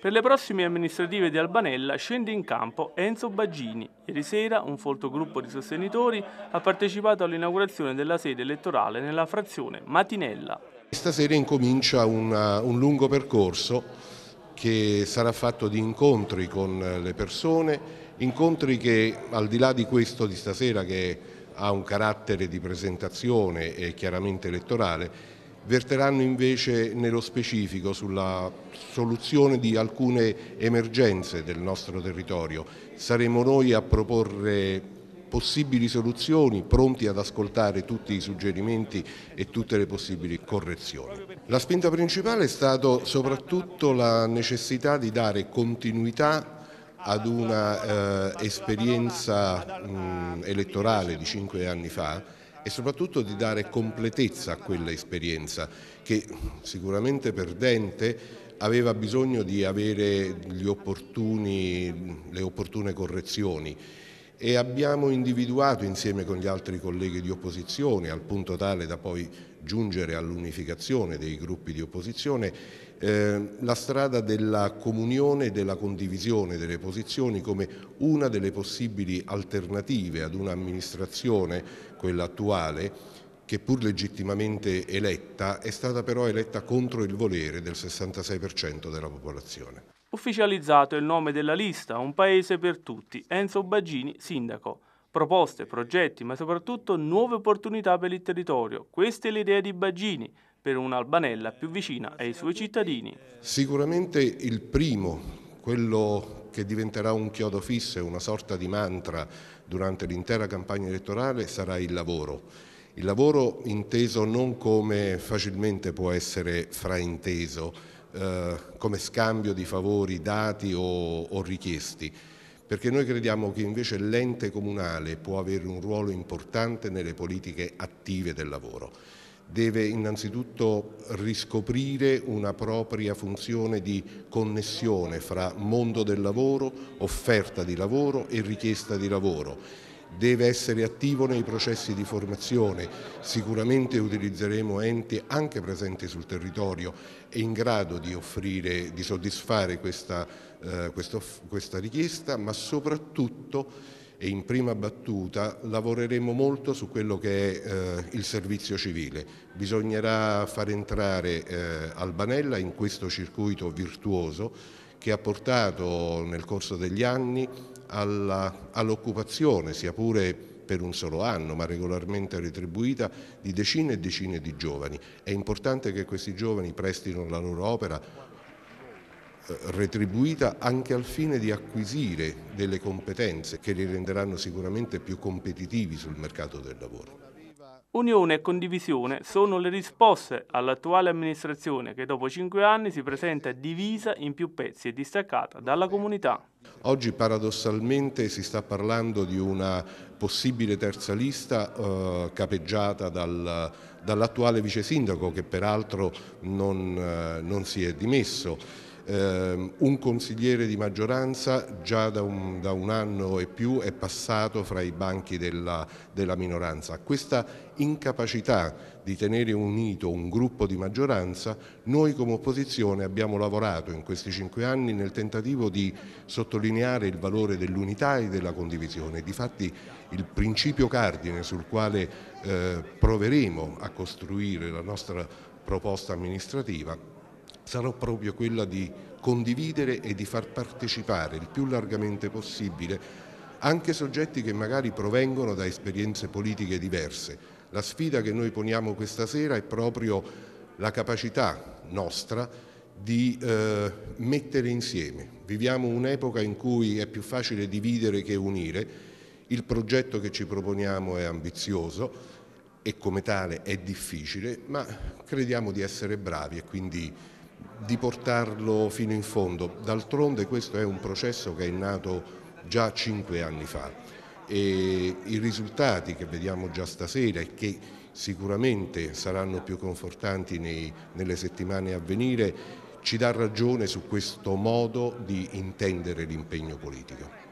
Per le prossime amministrative di Albanella scende in campo Enzo Baggini. Ieri sera un folto gruppo di sostenitori ha partecipato all'inaugurazione della sede elettorale nella frazione Matinella. Stasera incomincia una, un lungo percorso che sarà fatto di incontri con le persone, incontri che al di là di questo di stasera che ha un carattere di presentazione e chiaramente elettorale, verteranno invece nello specifico sulla soluzione di alcune emergenze del nostro territorio. Saremo noi a proporre possibili soluzioni, pronti ad ascoltare tutti i suggerimenti e tutte le possibili correzioni. La spinta principale è stata soprattutto la necessità di dare continuità ad una eh, esperienza mh, elettorale di cinque anni fa e soprattutto di dare completezza a quella esperienza che sicuramente perdente aveva bisogno di avere opportuni, le opportune correzioni e abbiamo individuato insieme con gli altri colleghi di opposizione, al punto tale da poi giungere all'unificazione dei gruppi di opposizione, eh, la strada della comunione e della condivisione delle posizioni come una delle possibili alternative ad un'amministrazione, quella attuale, che pur legittimamente eletta, è stata però eletta contro il volere del 66% della popolazione. Ufficializzato il nome della lista, un paese per tutti, Enzo Baggini, sindaco. Proposte, progetti, ma soprattutto nuove opportunità per il territorio. Questa è l'idea di Baggini per un'Albanella più vicina ai suoi cittadini. Sicuramente il primo, quello che diventerà un chiodo fisso, e una sorta di mantra durante l'intera campagna elettorale, sarà il lavoro il lavoro inteso non come facilmente può essere frainteso, eh, come scambio di favori dati o, o richiesti, perché noi crediamo che invece l'ente comunale può avere un ruolo importante nelle politiche attive del lavoro deve innanzitutto riscoprire una propria funzione di connessione fra mondo del lavoro, offerta di lavoro e richiesta di lavoro deve essere attivo nei processi di formazione, sicuramente utilizzeremo enti anche presenti sul territorio e in grado di, offrire, di soddisfare questa, eh, questo, questa richiesta, ma soprattutto e in prima battuta lavoreremo molto su quello che è eh, il servizio civile. Bisognerà far entrare eh, Albanella in questo circuito virtuoso che ha portato nel corso degli anni all'occupazione, all sia pure per un solo anno, ma regolarmente retribuita, di decine e decine di giovani. È importante che questi giovani prestino la loro opera eh, retribuita anche al fine di acquisire delle competenze che li renderanno sicuramente più competitivi sul mercato del lavoro. Unione e condivisione sono le risposte all'attuale amministrazione che dopo cinque anni si presenta divisa in più pezzi e distaccata dalla comunità. Oggi paradossalmente si sta parlando di una possibile terza lista eh, capeggiata dal, dall'attuale vice sindaco che peraltro non, eh, non si è dimesso eh, un consigliere di maggioranza già da un, da un, anno e più è passato fra i banchi della, della minoranza. Questa incapacità di tenere unito un gruppo di maggioranza, noi come opposizione abbiamo lavorato in questi cinque anni nel tentativo di sottolineare il valore dell'unità e della condivisione. Difatti il principio cardine sul quale eh, proveremo a costruire la nostra proposta amministrativa sarà proprio quella di condividere e di far partecipare il più largamente possibile anche soggetti che magari provengono da esperienze politiche diverse. La sfida che noi poniamo questa sera è proprio la capacità nostra di eh, mettere insieme. Viviamo un'epoca in cui è più facile dividere che unire, il progetto che ci proponiamo è ambizioso e come tale è difficile, ma crediamo di essere bravi e quindi di portarlo fino in fondo. D'altronde questo è un processo che è nato già cinque anni fa e i risultati che vediamo già stasera e che sicuramente saranno più confortanti nei, nelle settimane a venire ci dà ragione su questo modo di intendere l'impegno politico.